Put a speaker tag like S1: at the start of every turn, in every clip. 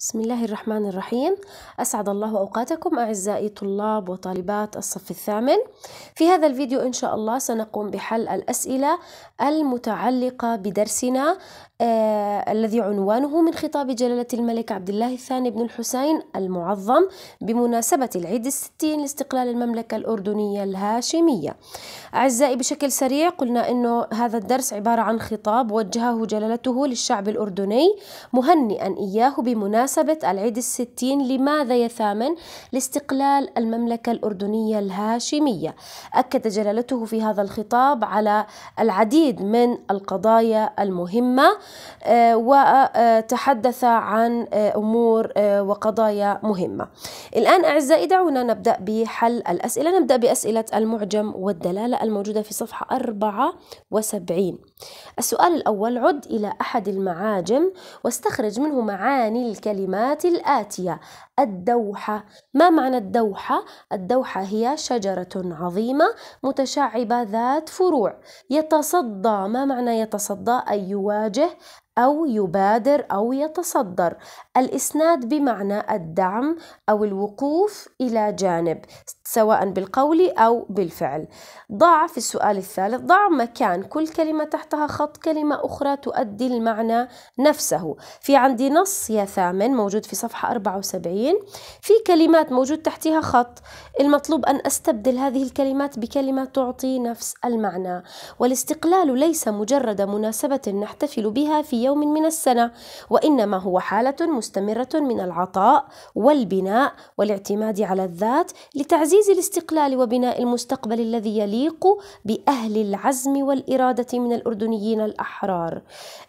S1: بسم الله الرحمن الرحيم أسعد الله أوقاتكم أعزائي طلاب وطالبات الصف الثامن في هذا الفيديو إن شاء الله سنقوم بحل الأسئلة المتعلقة بدرسنا آه الذي عنوانه من خطاب جلالة الملك عبد الله الثاني بن الحسين المعظم بمناسبة العيد الستين لاستقلال المملكة الأردنية الهاشمية أعزائي بشكل سريع قلنا أنه هذا الدرس عبارة عن خطاب وجهه جلالته للشعب الأردني مهنئا إياه بمناسبة بمناسبة العيد الستين لماذا يثامن لاستقلال المملكة الأردنية الهاشمية أكد جلالته في هذا الخطاب على العديد من القضايا المهمة آه، وتحدث عن آه، أمور آه، وقضايا مهمة الآن أعزائي دعونا نبدأ بحل الأسئلة نبدأ بأسئلة المعجم والدلالة الموجودة في صفحة 74 السؤال الأول عد إلى أحد المعاجم واستخرج منه معاني الكلمة الكلمات الآتية الدوحة ما معنى الدوحة؟ الدوحة هي شجرة عظيمة متشعبة ذات فروع يتصدى ما معنى يتصدى؟ أي يواجه أو يبادر أو يتصدر الإسناد بمعنى الدعم أو الوقوف إلى جانب سواء بالقول أو بالفعل ضع في السؤال الثالث ضع مكان كل كلمة تحتها خط كلمة أخرى تؤدي المعنى نفسه في عندي نص يا ثامن موجود في صفحة 74 في كلمات موجود تحتها خط المطلوب أن أستبدل هذه الكلمات بكلمة تعطي نفس المعنى والاستقلال ليس مجرد مناسبة نحتفل بها في يوم من السنة وإنما هو حالة مستقلة مستمرة من العطاء والبناء والاعتماد على الذات لتعزيز الاستقلال وبناء المستقبل الذي يليق بأهل العزم والإرادة من الأردنيين الأحرار.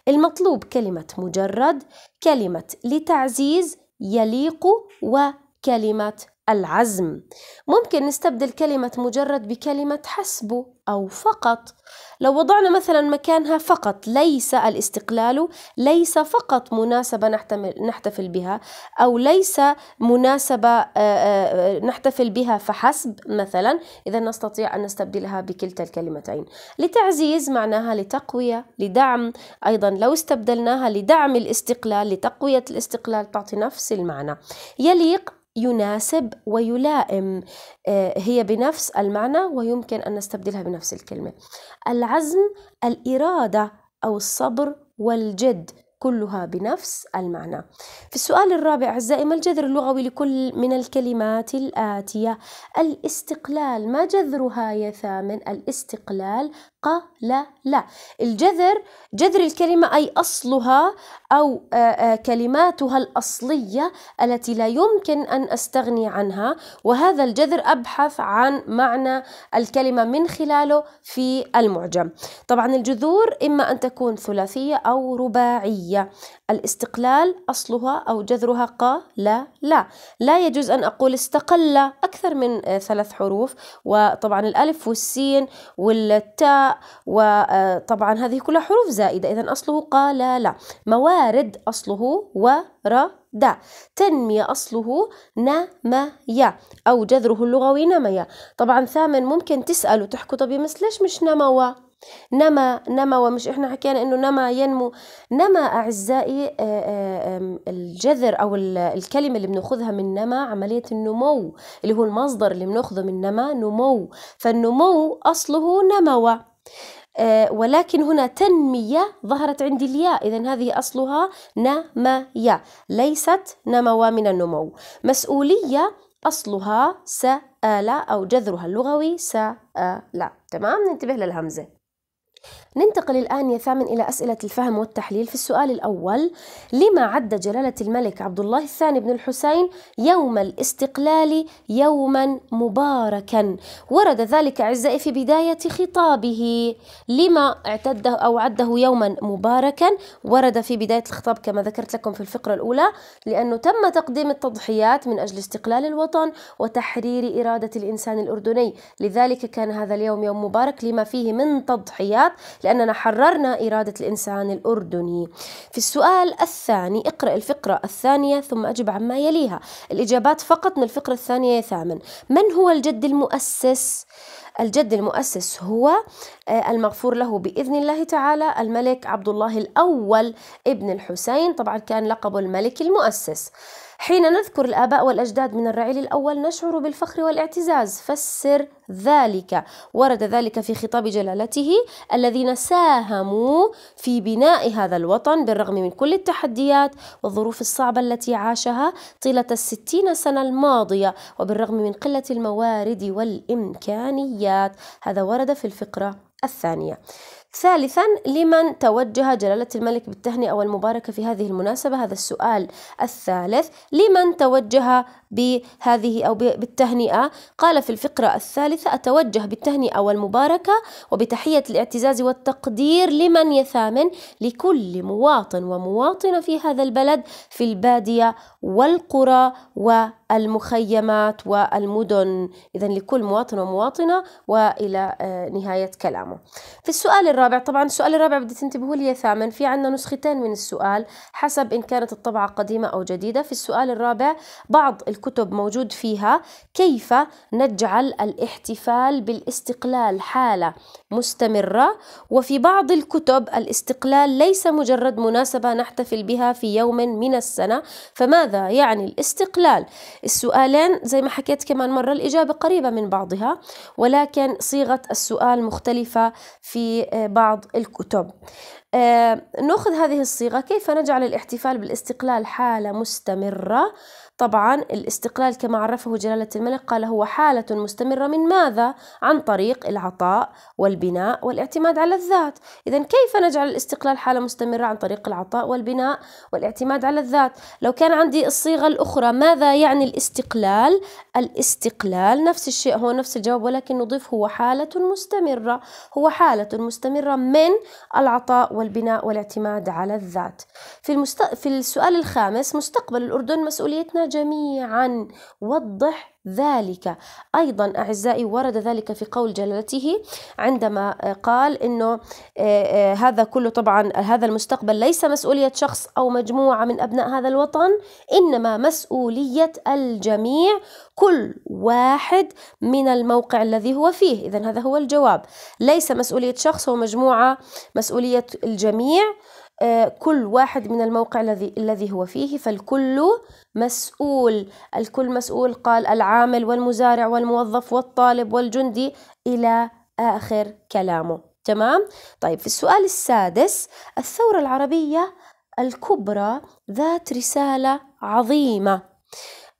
S1: المطلوب كلمة مجرد، كلمة لتعزيز يليق وكلمة العزم ممكن نستبدل كلمة مجرد بكلمة حسب أو فقط لو وضعنا مثلا مكانها فقط ليس الاستقلال ليس فقط مناسبة نحتفل بها أو ليس مناسبة آه، آه، آه، نحتفل بها فحسب مثلا إذا نستطيع أن نستبدلها بكلتا الكلمتين لتعزيز معناها لتقوية لدعم أيضا لو استبدلناها لدعم الاستقلال لتقوية الاستقلال تعطي نفس المعنى يليق يناسب ويلائم آه، هي بنفس المعنى ويمكن أن نستبدلها بنفس الكلمة العزم الإرادة أو الصبر والجد كلها بنفس المعنى في السؤال الرابع أعزائي ما الجذر اللغوي لكل من الكلمات الآتية الاستقلال ما جذرها يا ثامن الاستقلال قللا لا. الجذر جذر الكلمة أي أصلها أو آه، آه، كلماتها الأصلية التي لا يمكن أن أستغني عنها وهذا الجذر أبحث عن معنى الكلمة من خلاله في المعجم طبعا الجذور إما أن تكون ثلاثية أو رباعية الاستقلال أصلها أو جذرها ق لا لا لا يجوز أن أقول استقل أكثر من آه، ثلاث حروف وطبعا الألف والسين والتاء وطبعا آه، هذه كلها حروف زائدة إذا أصله قال لا موارد أصله ورد تنمية أصله نمية أو جذره اللغوي نمية طبعا ثامن ممكن تسأل تحكوا طب يمس ليش مش نموى نما نما مش احنا حكينا انه نما ينمو نما اعزائي آه، آه، الجذر او الكلمه اللي بناخذها من نما عمليه النمو اللي هو المصدر اللي بناخذه من نما نمو فالنمو اصله نموى آه، ولكن هنا تنمية ظهرت عندي الياء إذا هذه أصلها نمايا ليست نموى من النمو مسؤولية أصلها سألة أو جذرها اللغوي سألة تمام ننتبه للهمزة ننتقل الآن يا ثامن إلى أسئلة الفهم والتحليل في السؤال الأول لما عد جلالة الملك عبد الله الثاني بن الحسين يوم الاستقلال يوما مباركا ورد ذلك أعزائي في بداية خطابه لما اعتده أو عده يوما مباركا ورد في بداية الخطاب كما ذكرت لكم في الفقرة الأولى لأنه تم تقديم التضحيات من أجل استقلال الوطن وتحرير إرادة الإنسان الأردني لذلك كان هذا اليوم يوم مبارك لما فيه من تضحيات لأننا حررنا إرادة الإنسان الأردني في السؤال الثاني اقرأ الفقرة الثانية ثم أجب عما يليها الإجابات فقط من الفقرة الثانية يا ثامن من هو الجد المؤسس الجد المؤسس هو آه، المغفور له بإذن الله تعالى الملك عبد الله الأول ابن الحسين طبعا كان لقبه الملك المؤسس حين نذكر الآباء والأجداد من الرعيل الأول نشعر بالفخر والاعتزاز فسر ذلك ورد ذلك في خطاب جلالته الذين ساهموا في بناء هذا الوطن بالرغم من كل التحديات والظروف الصعبة التي عاشها طيلة الستين سنة الماضية وبالرغم من قلة الموارد والإمكانيات الحلويات هذا ورد في الفقرة الثانية ثالثا لمن توجه جلالة الملك بالتهنئة والمباركة في هذه المناسبة هذا السؤال الثالث لمن توجه بهذه أو بالتهنئة قال في الفقرة الثالثة أتوجه بالتهنئة والمباركة وبتحية الاعتزاز والتقدير لمن يثامن لكل مواطن ومواطنة في هذا البلد في البادية والقرى والمخيمات والمدن إذا لكل مواطن ومواطنة وإلى آه، نهاية كلامه في السؤال الرابع الرابع طبعا السؤال الرابع بدي تنتبهوا لي يا ثامن في عندنا نسختين من السؤال حسب إن كانت الطبعة قديمة أو جديدة في السؤال الرابع بعض الكتب موجود فيها كيف نجعل الاحتفال بالاستقلال حالة مستمرة وفي بعض الكتب الاستقلال ليس مجرد مناسبة نحتفل بها في يوم من السنة فماذا يعني الاستقلال السؤالين زي ما حكيت كمان مرة الإجابة قريبة من بعضها ولكن صيغة السؤال مختلفة في بعض الكتب آه، ناخذ هذه الصيغة كيف نجعل الاحتفال بالاستقلال حالة مستمرة طبعا الاستقلال كما عرفه جلالة الملك قال هو حالة مستمرة من ماذا؟ عن طريق العطاء والبناء والاعتماد على الذات إذا كيف نجعل الاستقلال حالة مستمرة عن طريق العطاء والبناء والاعتماد على الذات لو كان عندي الصيغة الأخرى ماذا يعني الاستقلال؟ الاستقلال نفس الشيء هو نفس الجواب ولكن نضيف هو حالة مستمرة هو حالة مستمرة من العطاء والبناء والاعتماد على الذات في, المست... في السؤال الخامس مستقبل الأردن مسؤوليتنا جميعا وضح ذلك أيضا أعزائي ورد ذلك في قول جلالته عندما قال أنه آه، آه، هذا كله طبعا هذا المستقبل ليس مسؤولية شخص أو مجموعة من أبناء هذا الوطن إنما مسؤولية الجميع كل واحد من الموقع الذي هو فيه إذا هذا هو الجواب ليس مسؤولية شخص ومجموعة مسؤولية الجميع كل واحد من الموقع الذي الذي هو فيه فالكل مسؤول الكل مسؤول قال العامل والمزارع والموظف والطالب والجندي إلى آخر كلامه تمام طيب في السؤال السادس الثورة العربية الكبرى ذات رسالة عظيمة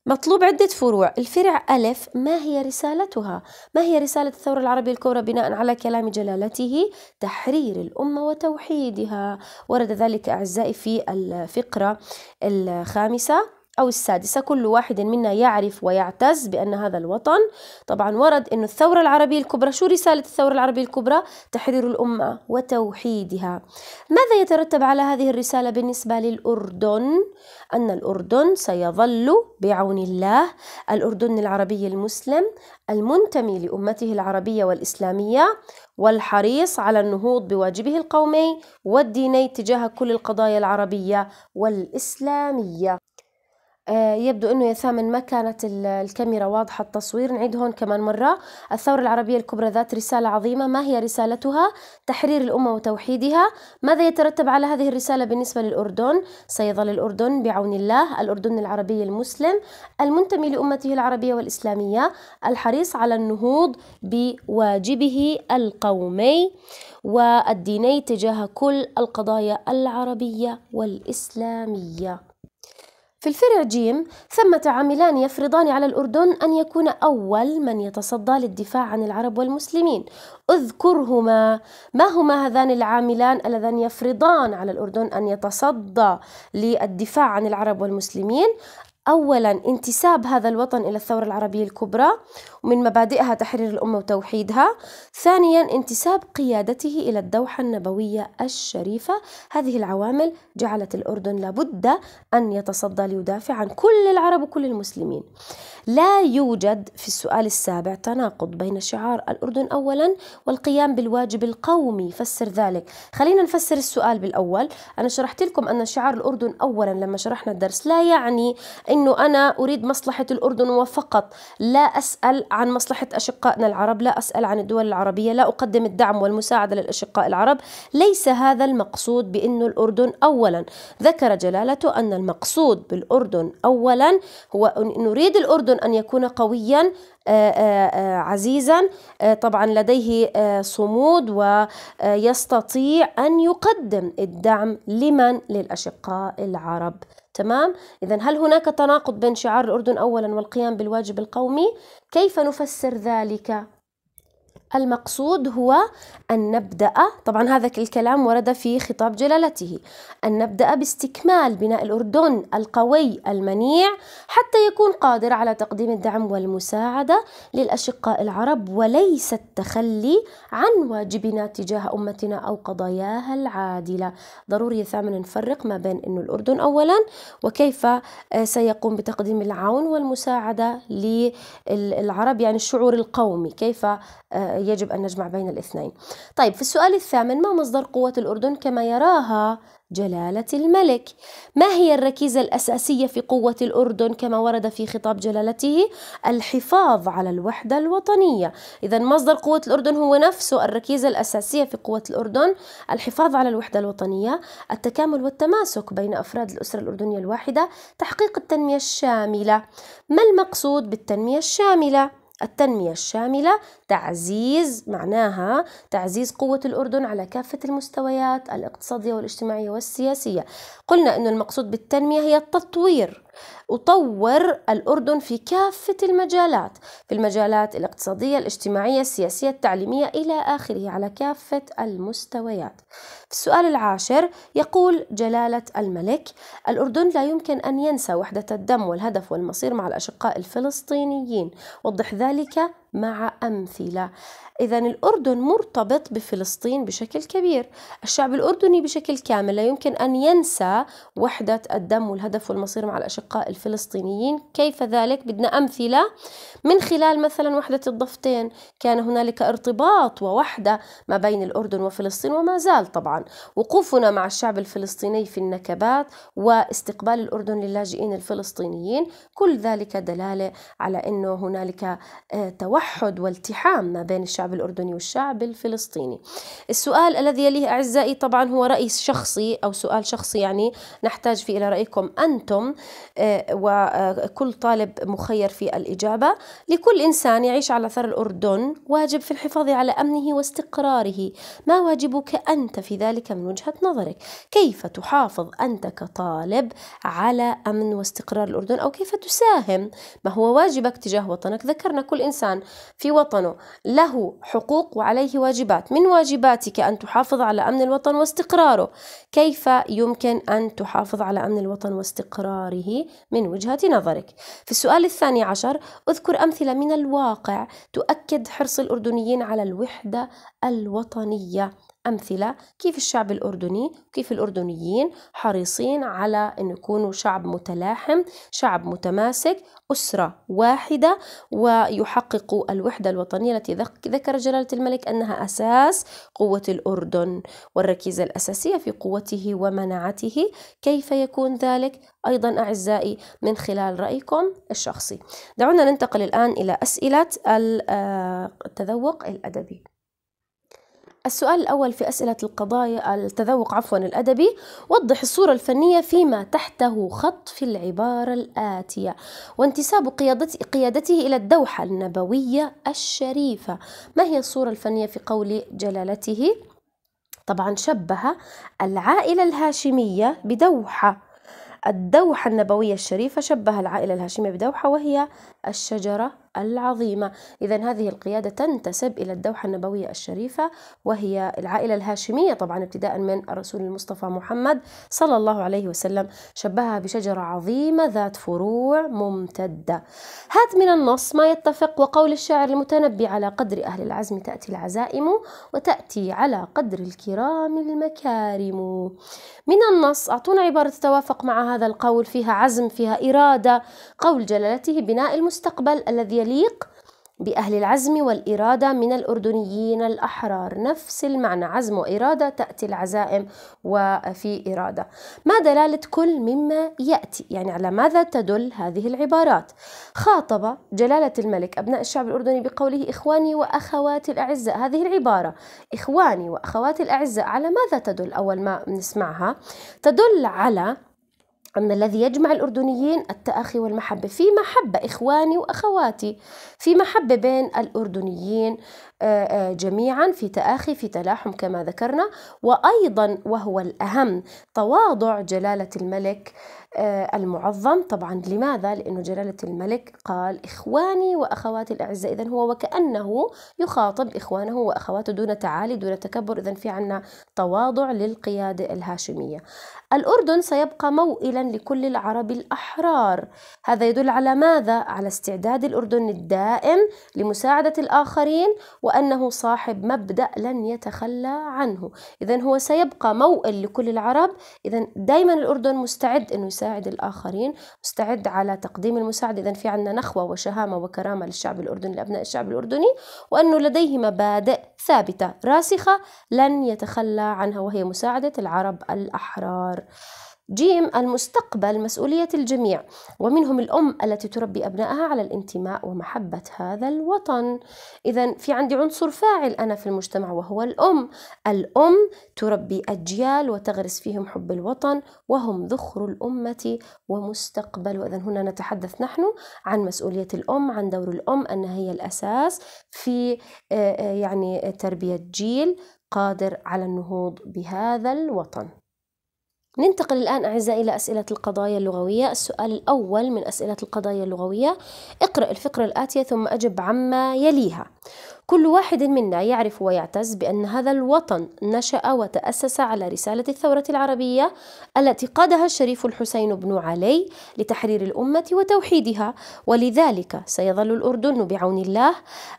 S1: مطلوب عدة فروع الفرع ألف ما هي رسالتها؟ ما هي رسالة الثورة العربية الكبرى بناء على كلام جلالته؟ تحرير الأمة وتوحيدها ورد ذلك أعزائي في الفقرة الخامسة أو السادسة كل واحد منا يعرف ويعتز بأن هذا الوطن طبعا ورد أن الثورة العربية الكبرى شو رسالة الثورة العربية الكبرى؟ تحرير الأمة وتوحيدها ماذا يترتب على هذه الرسالة بالنسبة للأردن؟ أن الأردن سيظل بعون الله الأردن العربي المسلم المنتمي لأمته العربية والإسلامية والحريص على النهوض بواجبه القومي والديني تجاه كل القضايا العربية والإسلامية آه، يبدو أنه يا ثامن ما كانت الكاميرا واضحة التصوير نعيد هون كمان مرة الثورة العربية الكبرى ذات رسالة عظيمة ما هي رسالتها؟ تحرير الأمة وتوحيدها ماذا يترتب على هذه الرسالة بالنسبة للأردن؟ سيظل الأردن بعون الله الأردن العربي المسلم المنتمي لأمته العربية والإسلامية الحريص على النهوض بواجبه القومي والديني تجاه كل القضايا العربية والإسلامية في الفرع جيم ثمة عاملان يفرضان على الأردن أن يكون أول من يتصدى للدفاع عن العرب والمسلمين اذكرهما ما هما هذان العاملان اللذان يفرضان على الأردن أن يتصدى للدفاع عن العرب والمسلمين أولا انتساب هذا الوطن إلى الثورة العربية الكبرى ومن مبادئها تحرير الأمة وتوحيدها ثانيا انتساب قيادته إلى الدوحة النبوية الشريفة هذه العوامل جعلت الأردن لابد أن يتصدى ليدافع عن كل العرب وكل المسلمين لا يوجد في السؤال السابع تناقض بين شعار الأردن أولا والقيام بالواجب القومي فسر ذلك خلينا نفسر السؤال بالأول أنا شرحت لكم أن شعار الأردن أولا لما شرحنا الدرس لا يعني أنه أنا أريد مصلحة الأردن وفقط لا أسأل عن مصلحة أشقائنا العرب لا أسأل عن الدول العربية لا أقدم الدعم والمساعدة للأشقاء العرب ليس هذا المقصود بأن الأردن أولا ذكر جلالته أن المقصود بالأردن أولا هو نريد الأردن أن يكون قويا آه، آه، عزيزا آه، طبعا لديه صمود ويستطيع أن يقدم الدعم لمن للأشقاء العرب تمام إذا هل هناك تناقض بين شعار الأردن أولا والقيام بالواجب القومي كيف نفسر ذلك المقصود هو أن نبدأ طبعا هذا الكلام ورد في خطاب جلالته أن نبدأ باستكمال بناء الأردن القوي المنيع حتى يكون قادر على تقديم الدعم والمساعدة للأشقاء العرب وليس التخلي عن واجبنا تجاه أمتنا أو قضاياها العادلة ضروري ثامن نفرق ما بين أن الأردن أولا وكيف آه، سيقوم بتقديم العون والمساعدة للعرب يعني الشعور القومي كيف آه، يجب أن نجمع بين الاثنين طيب في السؤال الثامن ما مصدر قوة الأردن كما يراها جلالة الملك ما هي الركيزة الأساسية في قوة الأردن كما ورد في خطاب جلالته الحفاظ على الوحدة الوطنية إذا مصدر قوة الأردن هو نفسه الركيزة الأساسية في قوة الأردن الحفاظ على الوحدة الوطنية التكامل والتماسك بين أفراد الأسرة الأردنية الواحدة تحقيق التنمية الشاملة ما المقصود بالتنمية الشاملة التنمية الشاملة تعزيز معناها تعزيز قوة الأردن على كافة المستويات الاقتصادية والاجتماعية والسياسية قلنا أن المقصود بالتنمية هي التطوير وطور الأردن في كافة المجالات في المجالات الاقتصادية الاجتماعية السياسية التعليمية إلى آخره على كافة المستويات في السؤال العاشر يقول جلالة الملك الأردن لا يمكن أن ينسى وحدة الدم والهدف والمصير مع الأشقاء الفلسطينيين وضح ذلك مع أمثلة إذا الأردن مرتبط بفلسطين بشكل كبير الشعب الأردني بشكل كامل لا يمكن أن ينسى وحدة الدم والهدف والمصير مع الأشقاء الفلسطينيين كيف ذلك بدنا أمثلة من خلال مثلا وحدة الضفتين كان هنالك ارتباط ووحدة ما بين الأردن وفلسطين وما زال طبعا وقوفنا مع الشعب الفلسطيني في النكبات واستقبال الأردن للاجئين الفلسطينيين كل ذلك دلالة على أنه هنالك آه، توحد توحد والتحام ما بين الشعب الأردني والشعب الفلسطيني السؤال الذي يليه أعزائي طبعا هو رأي شخصي أو سؤال شخصي يعني نحتاج فيه إلى رأيكم أنتم آه، وكل طالب مخير في الإجابة لكل إنسان يعيش على ثر الأردن واجب في الحفاظ على أمنه واستقراره ما واجبك أنت في ذلك من وجهة نظرك كيف تحافظ أنت كطالب على أمن واستقرار الأردن أو كيف تساهم ما هو واجبك تجاه وطنك ذكرنا كل إنسان في وطنه له حقوق وعليه واجبات من واجباتك أن تحافظ على أمن الوطن واستقراره كيف يمكن أن تحافظ على أمن الوطن واستقراره من وجهة نظرك في السؤال الثاني عشر أذكر أمثلة من الواقع تؤكد حرص الأردنيين على الوحدة الوطنية أمثلة كيف الشعب الأردني وكيف الأردنيين حريصين على أن يكونوا شعب متلاحم شعب متماسك أسرة واحدة ويحققوا الوحدة الوطنية التي ذكر جلالة الملك أنها أساس قوة الأردن والركيزة الأساسية في قوته ومناعته كيف يكون ذلك أيضا أعزائي من خلال رأيكم الشخصي دعونا ننتقل الآن إلى أسئلة آه، التذوق الأدبي السؤال الأول في أسئلة القضايا التذوق عفوا الأدبي وضح الصورة الفنية فيما تحته خط في العبارة الآتية وانتساب قيادت قيادته إلى الدوحة النبوية الشريفة ما هي الصورة الفنية في قول جلالته؟ طبعا شبه العائلة الهاشمية بدوحة الدوحة النبوية الشريفة شبه العائلة الهاشمية بدوحة وهي الشجرة العظيمة إذا هذه القيادة تنتسب إلى الدوحة النبوية الشريفة وهي العائلة الهاشمية طبعا ابتداء من الرسول المصطفى محمد صلى الله عليه وسلم شبهها بشجرة عظيمة ذات فروع ممتدة هات من النص ما يتفق وقول الشاعر المتنبي على قدر أهل العزم تأتي العزائم وتأتي على قدر الكرام المكارم من النص أعطونا عبارة تتوافق مع هذا القول فيها عزم فيها إرادة قول جلالته بناء المستقبل الذي يليق بأهل العزم والإرادة من الأردنيين الأحرار نفس المعنى عزم وإرادة تأتي العزائم وفي إرادة ما دلالة كل مما يأتي يعني على ماذا تدل هذه العبارات خاطب جلالة الملك أبناء الشعب الأردني بقوله إخواني وأخواتي الأعزاء هذه العبارة إخواني وأخواتي الأعزاء على ماذا تدل أول ما نسمعها تدل على أن الذي يجمع الأردنيين التأخي والمحبة في محبة إخواني وأخواتي في محبة بين الأردنيين آه، آه، جميعا في تآخي في تلاحم كما ذكرنا وأيضا وهو الأهم تواضع جلالة الملك آه، المعظم طبعا لماذا؟ لأنه جلالة الملك قال إخواني وأخواتي الأعزاء إذا هو وكأنه يخاطب إخوانه وأخواته دون تعالي دون تكبر إذا في عنا تواضع للقيادة الهاشمية الأردن سيبقى موئلا لكل العرب الأحرار هذا يدل على ماذا؟ على استعداد الأردن الدائم لمساعدة الآخرين و وأنه صاحب مبدأ لن يتخلى عنه إذا هو سيبقى موئل لكل العرب إذا دائما الأردن مستعد أنه يساعد الآخرين مستعد على تقديم المساعدة إذا في عندنا نخوة وشهامة وكرامة للشعب الأردني لأبناء الشعب الأردني وأنه لديه مبادئ ثابتة راسخة لن يتخلى عنها وهي مساعدة العرب الأحرار جيم المستقبل مسؤولية الجميع ومنهم الأم التي تربي أبنائها على الانتماء ومحبة هذا الوطن إذا في عندي عنصر فاعل أنا في المجتمع وهو الأم الأم تربي أجيال وتغرس فيهم حب الوطن وهم ذخر الأمة ومستقبل وإذا هنا نتحدث نحن عن مسؤولية الأم عن دور الأم أنها هي الأساس في آه، آه، يعني تربية جيل قادر على النهوض بهذا الوطن ننتقل الآن أعزائي إلى أسئلة القضايا اللغوية السؤال الأول من أسئلة القضايا اللغوية اقرأ الفقرة الآتية ثم أجب عما يليها كل واحد منا يعرف ويعتز بأن هذا الوطن نشأ وتأسس على رسالة الثورة العربية التي قادها الشريف الحسين بن علي لتحرير الأمة وتوحيدها ولذلك سيظل الأردن بعون الله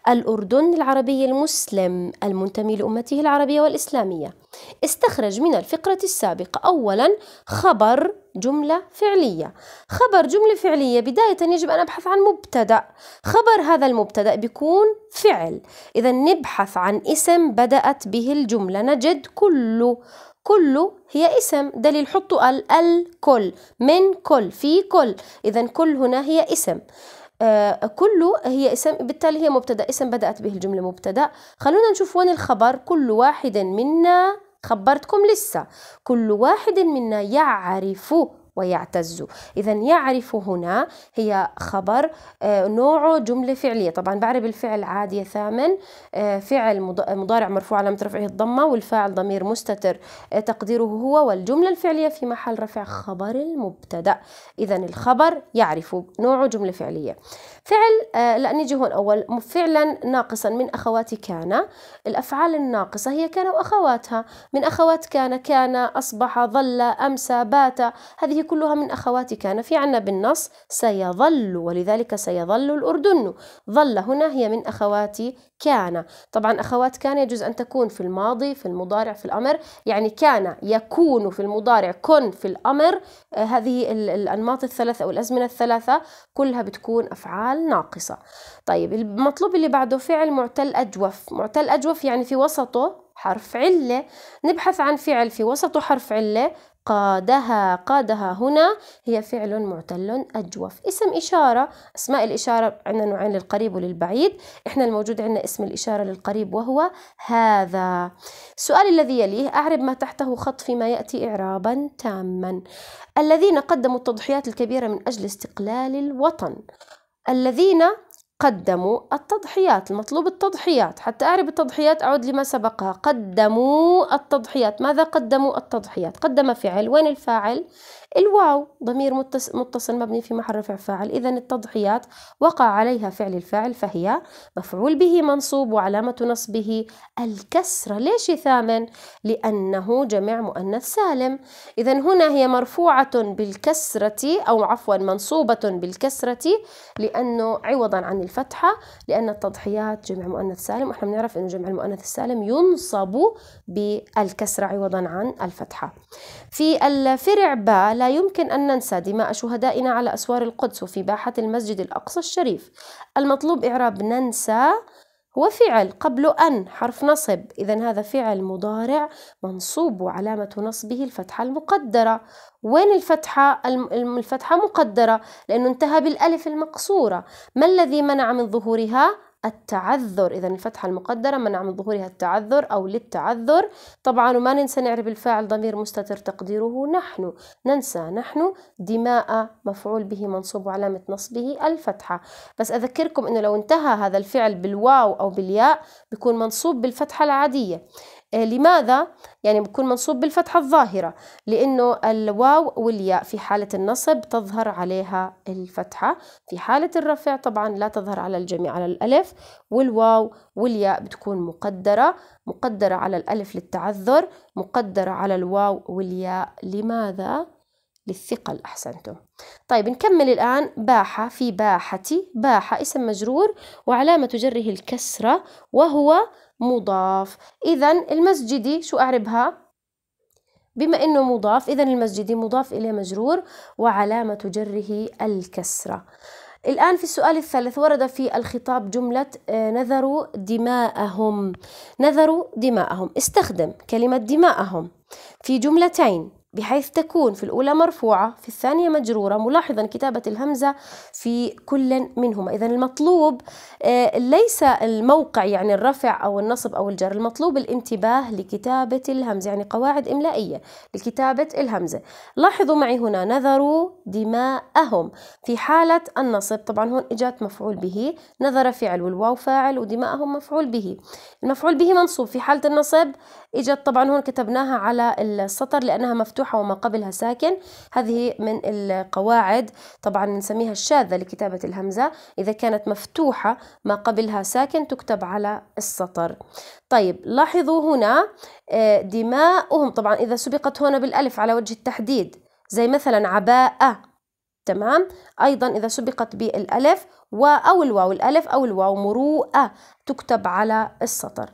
S1: الأردن العربي المسلم المنتمي لأمته العربية والإسلامية استخرج من الفقرة السابقة أولا خبر جملة فعلية خبر جملة فعلية بداية يجب أن أبحث عن مبتدأ خبر هذا المبتدأ بيكون فعل إذا نبحث عن اسم بدأت به الجملة نجد كل كل هي اسم دليل حطوا ال الكل من كل في كل إذا كل هنا هي اسم آه، كل كله هي اسم بالتالي هي مبتدا اسم بدات به الجمله مبتدا خلونا نشوف وين الخبر كل واحد منا خبرتكم لسه كل واحد منا يعرف ويعتز إذا يعرف هنا هي خبر آه، نوعه جملة فعلية طبعا بعرب الفعل عادية ثامن آه، فعل مضارع مرفوع علامة رفعه الضمة والفاعل ضمير مستتر آه، تقديره هو والجملة الفعلية في محل رفع خبر المبتدأ إذا الخبر يعرف نوعه جملة فعلية فعل لا نيجي هون أول فعلا ناقصا من أخوات كان الأفعال الناقصة هي كان وأخواتها من أخوات كان كان أصبح ظل أمسى بات هذه كلها من أخوات كان في عنا بالنص سيظل ولذلك سيظل الأردن ظل هنا هي من أخوات كان طبعا أخوات كان يجوز أن تكون في الماضي في المضارع في الأمر يعني كان يكون في المضارع كن في الأمر آه هذه الأنماط الثلاثة أو الأزمنة الثلاثة كلها بتكون أفعال ناقصة طيب المطلوب اللي بعده فعل معتل أجوف معتل أجوف يعني في وسطه حرف علة نبحث عن فعل في وسطه حرف علة قادها قادها هنا هي فعل معتل أجوف اسم إشارة أسماء الإشارة عندنا نوعين للقريب وللبعيد إحنا الموجود عندنا اسم الإشارة للقريب وهو هذا السؤال الذي يليه أعرب ما تحته خط فيما يأتي إعرابا تاما الذين قدموا التضحيات الكبيرة من أجل استقلال الوطن الذين قدموا التضحيات المطلوب التضحيات حتى أعرف التضحيات أعود لما سبقها قدموا التضحيات ماذا قدموا التضحيات قدم فعل وين الفاعل الواو ضمير متصل مبني في محل رفع فاعل إذا التضحيات وقع عليها فعل الفاعل فهي مفعول به منصوب وعلامة نصبه الكسرة ليش ثامن؟ لأنه جمع مؤنث سالم إذا هنا هي مرفوعة بالكسرة أو عفوا منصوبة بالكسرة لأنه عوضا عن الفتحة لأن التضحيات جمع مؤنث سالم وإحنا بنعرف أنه جمع المؤنث السالم ينصب بالكسرة عوضا عن الفتحة في الفرع با لا يمكن أن ننسى دماء شهدائنا على أسوار القدس وفي باحة المسجد الأقصى الشريف المطلوب إعراب ننسى هو فعل قبل أن حرف نصب إذا هذا فعل مضارع منصوب وعلامة نصبه الفتحة المقدرة وين الفتحة؟ الفتحة مقدرة لأنه انتهى بالألف المقصورة ما الذي منع من ظهورها؟ التعذر إذا الفتحة المقدرة منع من ظهورها التعذر أو للتعذر طبعا وما ننسى نعرب الفاعل ضمير مستتر تقديره نحن ننسى نحن دماء مفعول به منصوب وعلامة نصبه الفتحة بس أذكركم أنه لو انتهى هذا الفعل بالواو أو بالياء بيكون منصوب بالفتحة العادية آه، لماذا؟ يعني بكون منصوب بالفتحة الظاهرة لأنه الواو والياء في حالة النصب تظهر عليها الفتحة في حالة الرفع طبعا لا تظهر على الجميع على الألف والواو والياء بتكون مقدرة مقدرة على الألف للتعذر مقدرة على الواو والياء لماذا؟ للثقل أحسنتم طيب نكمل الآن باحة في باحتي باحة اسم مجرور وعلامة جره الكسرة وهو مضاف إذا المسجدي شو أعربها؟ بما إنه مضاف إذا المسجدي مضاف إليه مجرور وعلامة جره الكسرة الآن في السؤال الثالث ورد في الخطاب جملة آه، نذروا دماءهم نذروا دماءهم استخدم كلمة دماءهم في جملتين بحيث تكون في الأولى مرفوعة في الثانية مجرورة ملاحظا كتابة الهمزة في كل منهما إذا المطلوب آه، ليس الموقع يعني الرفع أو النصب أو الجر المطلوب الانتباه لكتابة الهمزة يعني قواعد إملائية لكتابة الهمزة لاحظوا معي هنا نذروا دماءهم في حالة النصب طبعا هون إجات مفعول به نذر فعل والواو فاعل ودماءهم مفعول به المفعول به منصوب في حالة النصب إجت طبعا هون كتبناها على السطر لأنها مفتوحة مفتوحة وما قبلها ساكن هذه من القواعد طبعا نسميها الشاذة لكتابة الهمزة إذا كانت مفتوحة ما قبلها ساكن تكتب على السطر طيب لاحظوا هنا آه، دماؤهم طبعا إذا سبقت هنا بالألف على وجه التحديد زي مثلا عباءة تمام أيضا إذا سبقت بالألف و أو الواو الألف أو الواو مروءة تكتب على السطر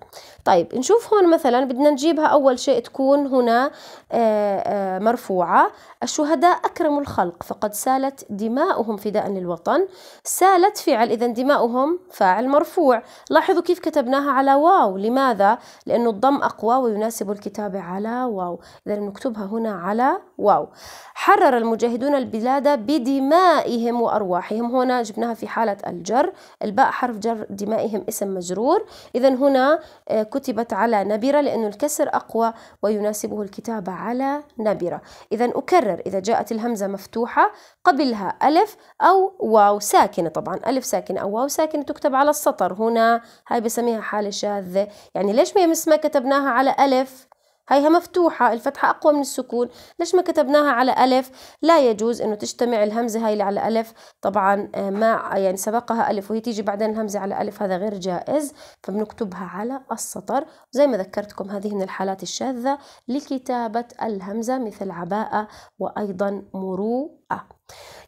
S1: طيب نشوف هون مثلا بدنا نجيبها أول شيء تكون هنا آه، آه، مرفوعة الشهداء أكرموا الخلق فقد سالت دماؤهم فداء للوطن سالت فعل إذا دماؤهم فاعل مرفوع لاحظوا كيف كتبناها على واو لماذا؟ لأنه الضم أقوى ويناسب الكتابة على واو إذا نكتبها هنا على واو حرر المجاهدون البلاد بدمائهم وأرواحهم هنا جبناها في حالة حالة الجر الباء حرف جر دمائهم اسم مجرور إذا هنا آه، كتبت على نبرة لأن الكسر أقوى ويناسبه الكتابة على نبرة إذا أكرر إذا جاءت الهمزة مفتوحة قبلها ألف أو واو ساكنة طبعا ألف ساكنة أو واو ساكنة تكتب على السطر هنا هاي بسميها حالة شاذة يعني ليش ما كتبناها على ألف هيها مفتوحة الفتحة أقوى من السكون ليش ما كتبناها على ألف لا يجوز أنه تجتمع الهمزة هاي اللي على ألف طبعا آه، ما يعني سبقها ألف وهي تيجي بعدين الهمزة على ألف هذا غير جائز فبنكتبها على السطر زي ما ذكرتكم هذه من الحالات الشاذة لكتابة الهمزة مثل عباءة وأيضا مروءة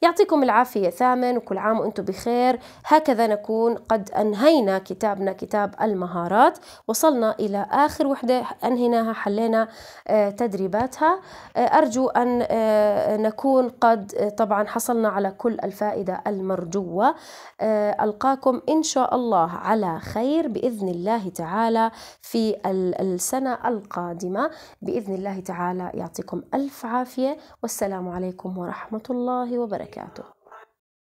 S1: يعطيكم العافية ثامن وكل عام وأنتم بخير هكذا نكون قد أنهينا كتابنا كتاب المهارات وصلنا إلى آخر وحدة أنهيناها حلينا آه، تدريباتها آه، أرجو أن آه، نكون قد طبعا حصلنا على كل الفائدة المرجوة ألقاكم إن شاء الله على خير بإذن الله تعالى في السنة القادمة بإذن الله تعالى يعطيكم ألف عافية والسلام عليكم ورحمة الله وبركاته